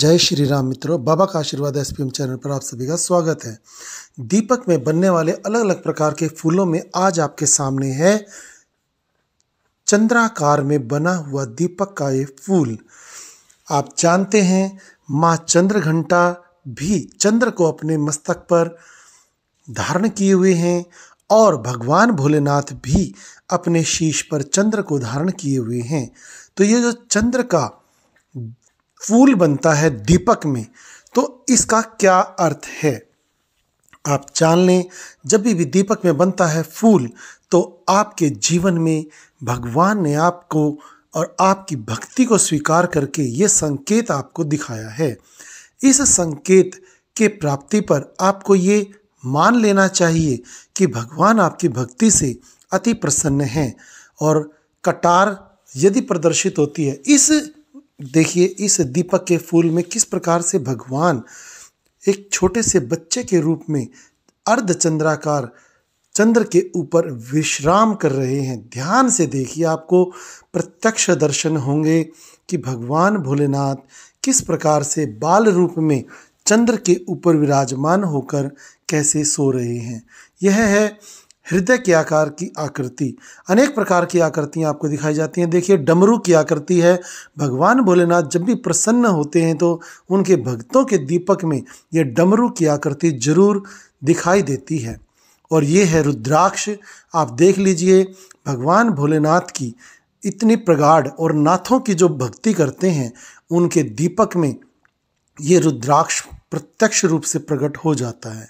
जय श्री राम मित्रों बाबा का आशीर्वाद एस पी एम चैनल पर आप सभी का स्वागत है दीपक में बनने वाले अलग अलग प्रकार के फूलों में आज आपके सामने है चंद्राकार में बना हुआ दीपक का ये फूल आप जानते हैं माँ चंद्र घंटा भी चंद्र को अपने मस्तक पर धारण किए हुए हैं और भगवान भोलेनाथ भी अपने शीश पर चंद्र को धारण किए हुए हैं तो ये जो चंद्र का फूल बनता है दीपक में तो इसका क्या अर्थ है आप जान लें जब भी दीपक में बनता है फूल तो आपके जीवन में भगवान ने आपको और आपकी भक्ति को स्वीकार करके ये संकेत आपको दिखाया है इस संकेत के प्राप्ति पर आपको ये मान लेना चाहिए कि भगवान आपकी भक्ति से अति प्रसन्न हैं और कटार यदि प्रदर्शित होती है इस देखिए इस दीपक के फूल में किस प्रकार से भगवान एक छोटे से बच्चे के रूप में अर्धचंद्राकार चंद्र के ऊपर विश्राम कर रहे हैं ध्यान से देखिए आपको प्रत्यक्ष दर्शन होंगे कि भगवान भोलेनाथ किस प्रकार से बाल रूप में चंद्र के ऊपर विराजमान होकर कैसे सो रहे हैं यह है हृदय के आकार की आकृति अनेक प्रकार की आकृतियाँ आपको दिखाई जाती हैं देखिए डमरू की आकृति है भगवान भोलेनाथ जब भी प्रसन्न होते हैं तो उनके भक्तों के दीपक में ये डमरू की आकृति जरूर दिखाई देती है और ये है रुद्राक्ष आप देख लीजिए भगवान भोलेनाथ की इतनी प्रगाढ़ और नाथों की जो भक्ति करते हैं उनके दीपक में ये रुद्राक्ष प्रत्यक्ष रूप से प्रकट हो जाता है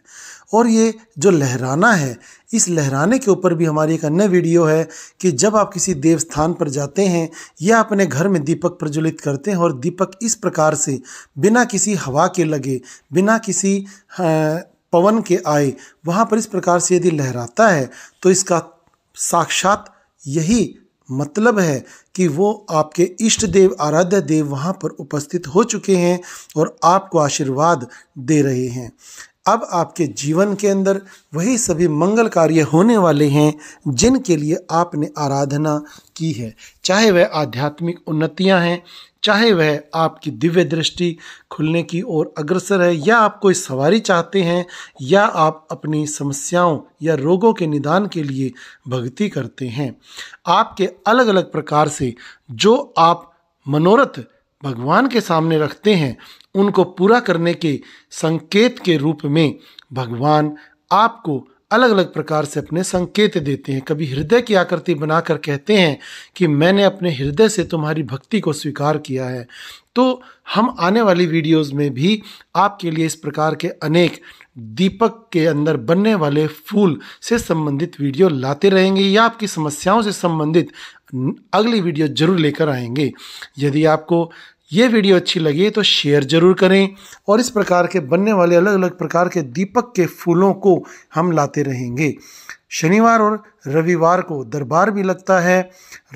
और ये जो लहराना है इस लहराने के ऊपर भी हमारी एक अन्य वीडियो है कि जब आप किसी देव स्थान पर जाते हैं या अपने घर में दीपक प्रज्वलित करते हैं और दीपक इस प्रकार से बिना किसी हवा के लगे बिना किसी पवन के आए वहाँ पर इस प्रकार से यदि लहराता है तो इसका साक्षात यही मतलब है कि वो आपके इष्ट देव आराध्य देव वहाँ पर उपस्थित हो चुके हैं और आपको आशीर्वाद दे रहे हैं अब आपके जीवन के अंदर वही सभी मंगल कार्य होने वाले हैं जिनके लिए आपने आराधना की है चाहे वह आध्यात्मिक उन्नतियां हैं चाहे वह आपकी दिव्य दृष्टि खुलने की ओर अग्रसर है या आप कोई सवारी चाहते हैं या आप अपनी समस्याओं या रोगों के निदान के लिए भक्ति करते हैं आपके अलग अलग प्रकार से जो आप मनोरथ भगवान के सामने रखते हैं उनको पूरा करने के संकेत के रूप में भगवान आपको अलग अलग प्रकार से अपने संकेत देते हैं कभी हृदय की आकृति बनाकर कहते हैं कि मैंने अपने हृदय से तुम्हारी भक्ति को स्वीकार किया है तो हम आने वाली वीडियोस में भी आपके लिए इस प्रकार के अनेक दीपक के अंदर बनने वाले फूल से संबंधित वीडियो लाते रहेंगे या आपकी समस्याओं से संबंधित अगली वीडियो जरूर लेकर आएंगे यदि आपको ये वीडियो अच्छी लगी तो शेयर ज़रूर करें और इस प्रकार के बनने वाले अलग अलग प्रकार के दीपक के फूलों को हम लाते रहेंगे शनिवार और रविवार को दरबार भी लगता है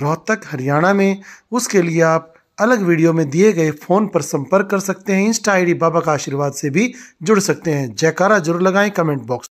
रोहतक हरियाणा में उसके लिए आप अलग वीडियो में दिए गए फ़ोन पर संपर्क कर सकते हैं इंस्टा आई बाबा का आशीर्वाद से भी जुड़ सकते हैं जयकारा जरूर लगाएं कमेंट बॉक्स